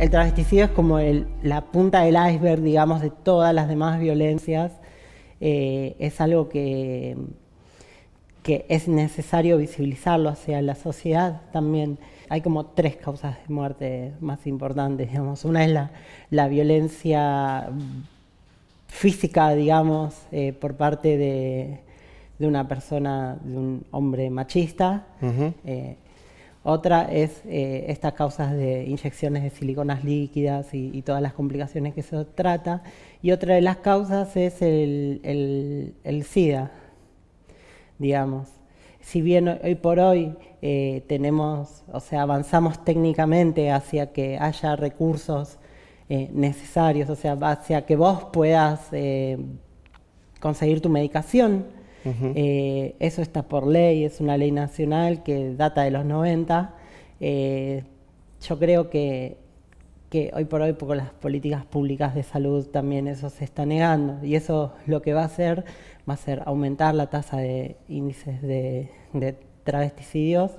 el travesticidio es como la punta del iceberg, digamos, de todas las demás violencias. Eh, es algo que, es necesario visibilizarlo hacia la sociedad también. Hay como tres causas de muerte más importantes, digamos. Una es la, violencia física, digamos, eh, por parte de, una persona, de un hombre machista. Otra es eh, estas causas de inyecciones de siliconas líquidas y, todas las complicaciones que se trata. Y otra de las causas es el, SIDA, digamos. Si bien hoy por hoy eh, tenemos, o sea, avanzamos técnicamente hacia que haya recursos eh, necesarios, o sea, hacia que vos puedas conseguir tu medicación, eh, eso está por ley, es una ley nacional que data de los 90. Eh, yo creo que, hoy por hoy con las políticas públicas de salud también eso se está negando y eso lo que va a hacer va a ser aumentar la tasa de índices de, de travesticidios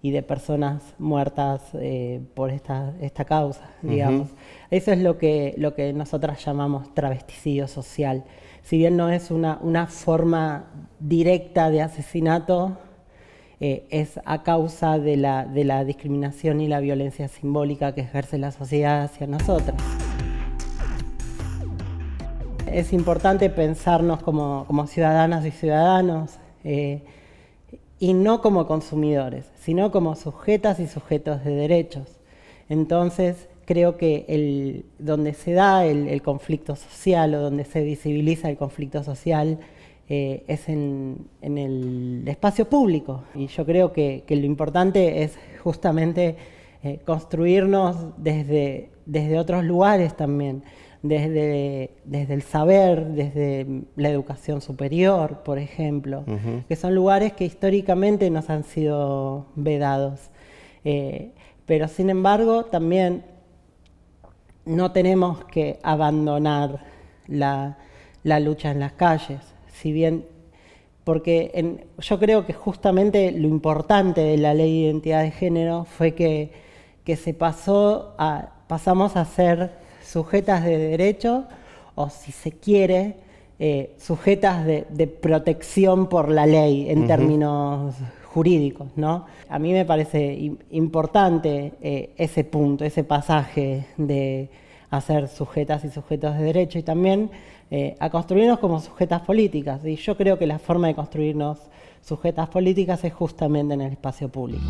y de personas muertas eh, por esta, esta causa, digamos. Eso es lo que, lo que nosotras llamamos travesticidio social. Si bien no es una, una forma directa de asesinato, eh, es a causa de la, de la discriminación y la violencia simbólica que ejerce la sociedad hacia nosotras. Es importante pensarnos como, como ciudadanas y ciudadanos. Eh, y no como consumidores, sino como sujetas y sujetos de derechos. Entonces, creo que el, donde se da el, conflicto social o donde se visibiliza el conflicto social eh, es en, el espacio público. Y yo creo que, lo importante es justamente eh, construirnos desde otros lugares también desde, desde el saber, desde la educación superior, por ejemplo, que son lugares que históricamente nos han sido vedados. Eh, pero sin embargo, también no tenemos que abandonar la, lucha en las calles, si bien porque yo creo que justamente lo importante de la ley de identidad de género fue que, que se pasó a, pasamos a ser sujetas de derecho o, si se quiere, eh, sujetas de, protección por la ley en términos jurídicos. ¿no? A mí me parece importante eh, ese punto, ese pasaje de hacer sujetas y sujetos de derecho y también eh, a construirnos como sujetas políticas. Y yo creo que la forma de construirnos sujetas políticas es justamente en el espacio público.